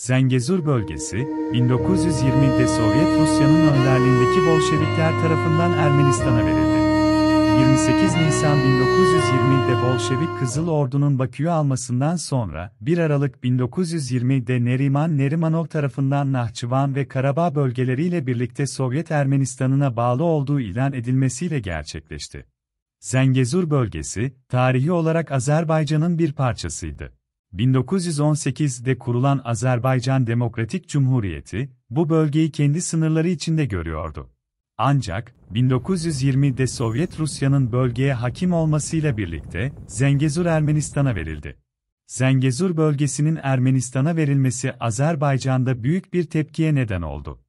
Zengezur bölgesi, 1920'de Sovyet Rusya'nın önderliğindeki Bolşevikler tarafından Ermenistan'a verildi. 28 Nisan 1920'de Bolşevik Kızıl Ordu'nun Bakü'yü almasından sonra, 1 Aralık 1920'de Neriman Nerimanov tarafından Nahçıvan ve Karabağ bölgeleriyle birlikte Sovyet Ermenistan'ına bağlı olduğu ilan edilmesiyle gerçekleşti. Zengezur bölgesi, tarihi olarak Azerbaycan'ın bir parçasıydı. 1918'de kurulan Azerbaycan Demokratik Cumhuriyeti, bu bölgeyi kendi sınırları içinde görüyordu. Ancak, 1920'de Sovyet Rusya'nın bölgeye hakim olmasıyla birlikte, Zengezur Ermenistan'a verildi. Zengezur bölgesinin Ermenistan'a verilmesi Azerbaycan'da büyük bir tepkiye neden oldu.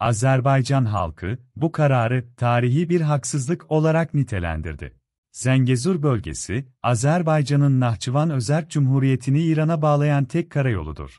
Azerbaycan halkı, bu kararı tarihi bir haksızlık olarak nitelendirdi. Zengezur bölgesi, Azerbaycan'ın Nahçıvan Özerk Cumhuriyeti'ni İran'a bağlayan tek karayoludur.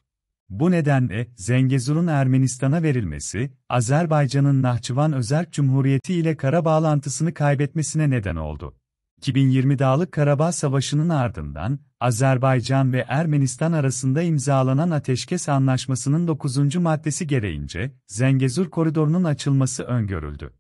Bu nedenle, Zengezur'un Ermenistan'a verilmesi, Azerbaycan'ın Nahçıvan Özerk Cumhuriyeti ile kara bağlantısını kaybetmesine neden oldu. 2020 Dağlık Karabağ Savaşı'nın ardından, Azerbaycan ve Ermenistan arasında imzalanan Ateşkes Anlaşması'nın 9. maddesi gereğince, Zengezur Koridoru'nun açılması öngörüldü.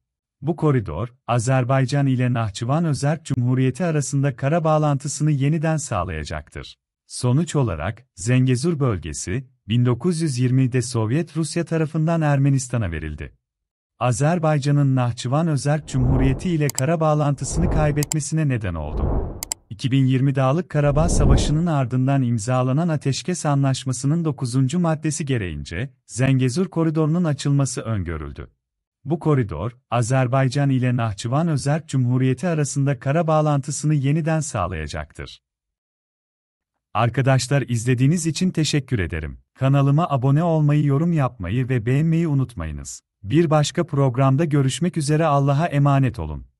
Bu koridor, Azerbaycan ile Nahçıvan Özerk Cumhuriyeti arasında kara bağlantısını yeniden sağlayacaktır. Sonuç olarak, Zengezur bölgesi, 1920'de Sovyet Rusya tarafından Ermenistan'a verildi. Azerbaycan'ın Nahçıvan Özerk Cumhuriyeti ile kara bağlantısını kaybetmesine neden oldu. 2020 Dağlık Karabağ Savaşı'nın ardından imzalanan Ateşkes Anlaşması'nın 9. maddesi gereğince, Zengezur Koridoru'nun açılması öngörüldü. Bu koridor, Azerbaycan ile Nahçıvan Özerk Cumhuriyeti arasında kara bağlantısını yeniden sağlayacaktır. Arkadaşlar izlediğiniz için teşekkür ederim. Kanalıma abone olmayı, yorum yapmayı ve beğenmeyi unutmayınız. Bir başka programda görüşmek üzere Allah'a emanet olun.